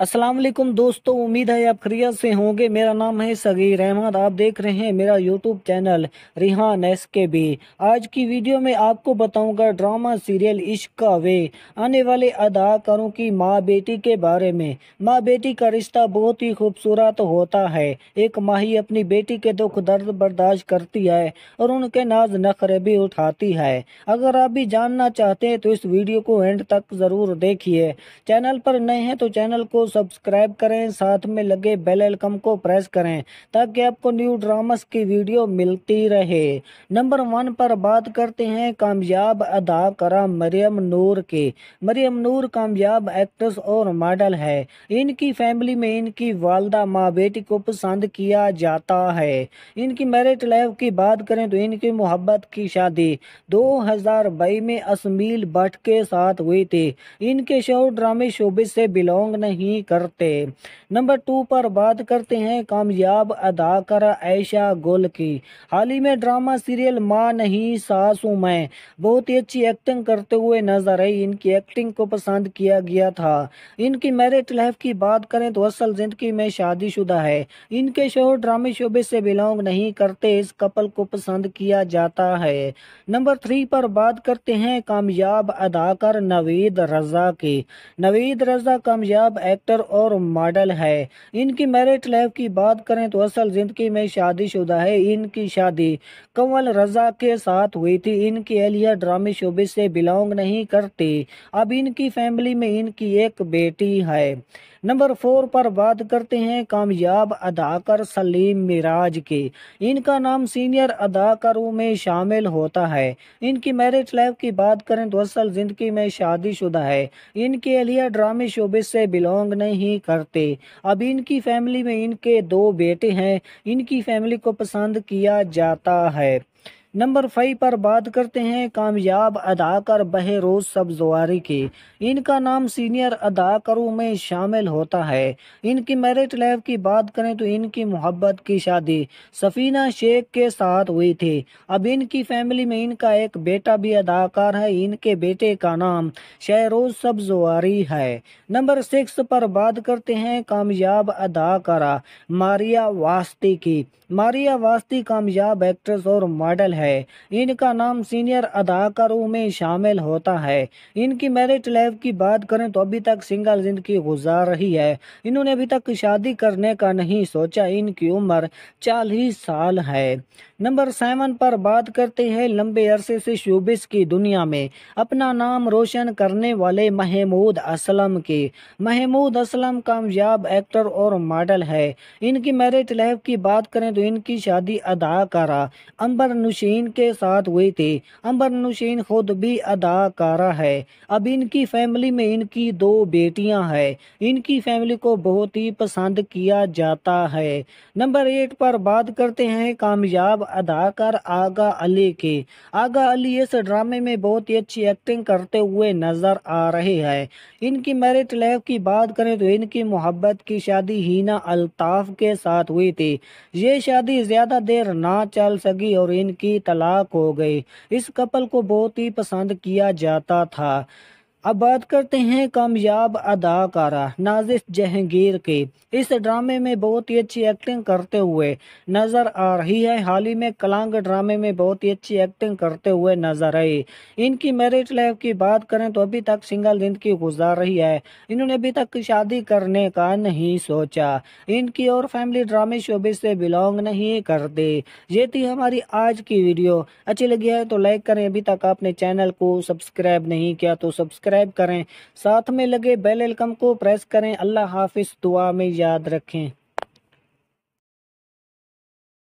अस्सलाम वालेकुम दोस्तों उम्मीद है आप खरिया से होंगे मेरा नाम है सगीर अहमद आप देख रहे हैं मेरा YouTube channel Rihan S K B आज की वीडियो में आपको बताऊंगा ड्रामा सीरियल इश्क का वे आने वाले अदाकारों की माँ बेटी के बारे में माँ बेटी का रिश्ता बहुत ही खूबसूरत होता है एक माही अपनी बेटी के दुख दर्द बर्दाश्त करती है और उनके नाज नखरे भी उठाती है अगर आप भी जानना चाहते हैं तो इस वीडियो को एंड तक ज़रूर देखिए चैनल पर नए हैं तो चैनल को सब्सक्राइब करें साथ में लगे बेल आइकन को प्रेस करें ताकि आपको न्यू ड्रामास की वीडियो मिलती रहे नंबर वन पर बात करते हैं कामयाब अदाकारा मरियम नूर के मरियम नूर कामयाब एक्ट्रेस और मॉडल है इनकी फैमिली में इनकी वालदा माँ बेटी को पसंद किया जाता है इनकी मैरिड लाइफ की बात करें तो इनकी मोहब्बत की शादी 2022 में असमील भट्ट के साथ हुई थी इनके शो ड्रामे शोबे से बिलोंग नहीं नहीं करते नंबर टू पर बात करते हैं कामयाब अदाकर ऐशा गोल की हाल ही में ड्रामा सीरियल माँ नहीं सासू मैं बहुत ही अच्छी एक्टिंग करते हुए नजर आई इनकी एक्टिंग को पसंद किया गया था इनकी मैरिट लाइफ की बात करें तो असल जिंदगी में शादीशुदा है इनके शोर ड्रामे शोबे से बिलोंग नहीं करते इस कपल को पसंद किया जाता है नंबर थ्री पर बात करते हैं कामयाब अदाकर नवीद रजा की नवीद रजा कामयाब एक्टर एक्टर और मॉडल है इनकी मैरिट लाइफ की बात करें तो असल ज़िंदगी में शादीशुदा है इनकी शादी कंवल रजा के साथ हुई थी इनकी एहलिया ड्रामे शोबे से बिलोंग नहीं करती अब इनकी फैमिली में इनकी एक बेटी है नंबर फोर पर बात करते हैं कामयाब अदाकर सलीम मिराज की इनका नाम सीनियर अदाकारों में शामिल होता है इनकी मैरिज लाइफ की बात करें तो असल ज़िंदगी में शादीशुदा है इनके अलिया ड्रामे शोबे से बिलोंग नहीं करते अब इनकी फैमिली में इनके दो बेटे हैं इनकी फैमिली को पसंद किया जाता है नंबर फाइव पर बात करते हैं कामयाब अदाकार बहरोज सब्जवारी की इनका नाम सीनियर अदाकारों में शामिल होता है इनकी मैरिट लाइफ की बात करें तो इनकी मोहब्बत की शादी सफीना शेख के साथ हुई थी अब इनकी फैमिली में इनका एक बेटा भी अदाकार है इनके बेटे का नाम शहरोज सब्जवारी है नंबर सिक्स पर बात करते हैं कामयाब अदाकारा मारिया वास्ती की मारिया वास्ती कामयाब एक्ट्रेस और मॉडल है है इनका नाम सीनियर अदाकारों में शामिल होता है इनकी मैरिट लाइफ की बात करें तो अभी तक सिंगल जिंदगी गुजार रही है इन्होंने अभी तक शादी करने का नहीं सोचा इनकी उम्र चालीस साल है नंबर सेवन पर बात करते हैं लंबे अरसे से शोबिस की दुनिया में अपना नाम रोशन करने वाले महमूद असलम के महमूद असलम कामयाब एक्टर और मॉडल है इनकी मैरिट लाइफ की बात करें तो इनकी शादी अदाकारा अंबर नुशी नूशेन के साथ हुई थी अंबर नूशेन खुद भी अदाकारा है अब इनकी फैमिली में इनकी दो बेटियां हैं इनकी फैमिली को बहुत ही पसंद किया जाता है नंबर एट पर बात करते हैं कामयाब अदाकार आगा अली की आगा अली इस ड्रामे में बहुत ही अच्छी एक्टिंग करते हुए नजर आ रहे है इनकी मेरिट लाइफ की बात करें तो इनकी मोहब्बत की शादी हीना अल्ताफ के साथ हुई थी ये शादी ज़्यादा देर ना चल सकी और इनकी तलाक हो गई इस कपल को बहुत ही पसंद किया जाता था अब बात करते हैं कामयाब अदाकारा नाजिश जहांगीर की इस ड्रामे में बहुत ही अच्छी एक्टिंग करते हुए नज़र आ रही है हाल ही में कलांग ड्रामे में बहुत ही अच्छी एक्टिंग करते हुए नज़र आई इनकी मैरिड लाइफ की बात करें तो अभी तक सिंगल जिंदगी गुजार रही है इन्होंने अभी तक शादी करने का नहीं सोचा इनकी और फैमिली ड्रामे शोबे से बिलोंग नहीं करते ये थी हमारी आज की वीडियो अच्छी लगी है तो लाइक करें अभी तक आपने चैनल को सब्सक्राइब नहीं किया तो सब्सक्राइब सब्सक्राइब करें साथ में लगे बेल आइकन को प्रेस करें अल्लाह हाफिज़ दुआ में याद रखें